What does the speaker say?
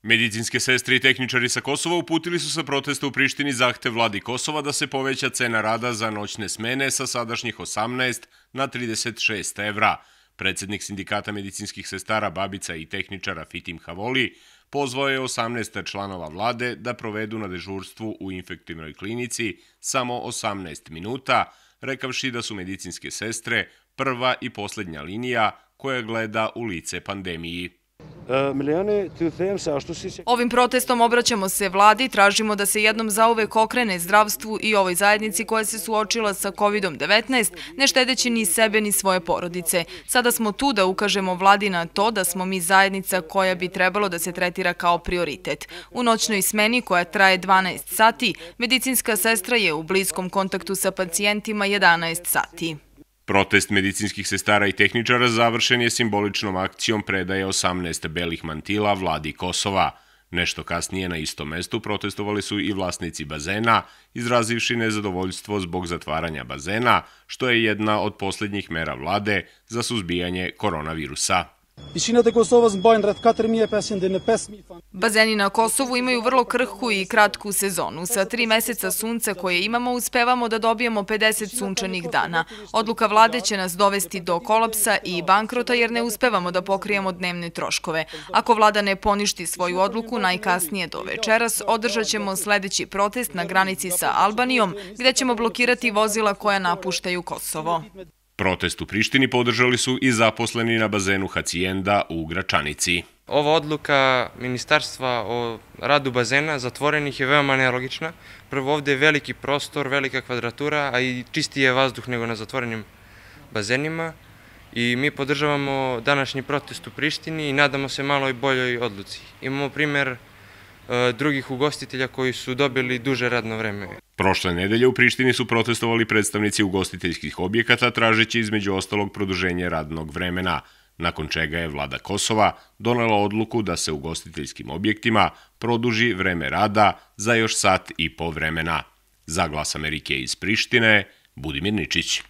Medicinske sestre i tehničari sa Kosova uputili su sa protesta u Prištini zahte vladi Kosova da se poveća cena rada za noćne smene sa sadašnjih 18 na 36 evra. Predsednik sindikata medicinskih sestara Babica i tehničara Fitim Havoli pozvao je 18 članova vlade da provedu na dežurstvu u infektivnoj klinici samo 18 minuta, rekavši da su medicinske sestre prva i poslednja linija koja gleda u lice pandemiji. E, Milijane, ti uzem se, a što si Ovim protestom obraćamo se vladi, tražimo da se jednom zauvek okrene zdravstvu i ovoj zajednici koja se suočila sa COVID-19, ne štedeći ni sebe ni svoje porodice. Sada smo tu da ukažemo vladi na to da smo mi zajednica koja bi trebalo da se tretira kao prioritet. U noćnoj smeni koja traje 12 sati, medicinska sestra je u bliskom kontaktu sa pacijentima 11 sati. Protest medicinskih sestara i tehničara završen je simboličnom akcijom predaje 18 belih mantila vladi Kosova. Nešto kasnije na istom mestu protestovali su i vlasnici bazena, izrazivši nezadovoljstvo zbog zatvaranja bazena, što je jedna od posljednjih mera vlade za suzbijanje koronavirusa. E Bazeni na Kosovu imaju vrlo krhku i kratku sezonu. Sa tri meseca sunca koje imamo, uspevamo da dobijemo 50 sunčanih dana. Odluka vlade će nas dovesti do kolapsa i bankrota jer ne uspevamo da pokrijemo dnevne troškove. Ako vlada ne poništi svoju odluku, najkasnije do večeras održat ćemo sledeći protest na granici sa Albanijom gdje ćemo blokirati vozila koja napuštaju Kosovo. Protest u Prištini podržali su i zaposleni na bazenu Hacijenda u Gračanici. Ova odluka ministarstva o radu bazena zatvorenih je veoma nelogična. Prvo ovde je veliki prostor, velika kvadratura, a i čistije vazduh nego na zatvorenim bazenima. I mi podržavamo današnji protest u Prištini i nadamo se malo i boljoj odluci. Imamo primjer Hacijenda, E, drugih ugostitelja koji su dobili duže radno vreme. Prošle nedelje u Prištini su protestovali predstavnici ugostiteljskih objekata tražeći između ostalog produženje radnog vremena, nakon čega je vlada Kosova donela odluku da se ugostiteljskim objektima produži vreme rada za još sat i po vremena. Za glas Amerike iz Prištine, Budimir Ničić.